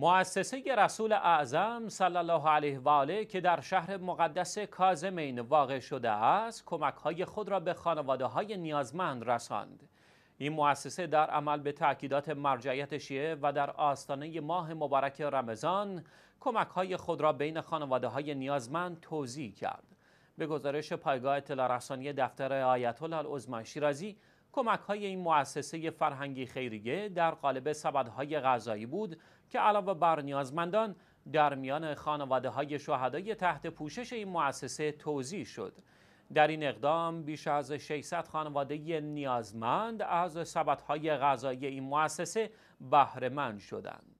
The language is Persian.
مؤسسه رسول اعظم صلی الله علیه و آله که در شهر مقدس کازمین واقع شده است کمک های خود را به خانواده های نیازمند رساند این مؤسسه در عمل به تأکیدات مرجعیت شیعه و در آستانه ماه مبارک رمضان کمک های خود را بین خانواده های نیازمند توضیح کرد به گزارش پایگاه اطلاع رسانی دفتر آیت الله العظمی شیرازی کمک های این مؤسسه فرهنگی خیریه در قالب سبدهای غذایی بود که علاوه بر نیازمندان در میان خانواده های شهدای تحت پوشش این مؤسسه توضیح شد در این اقدام بیش از 600 خانواده نیازمند از سبدهای غذایی این مؤسسه بهرهمند شدند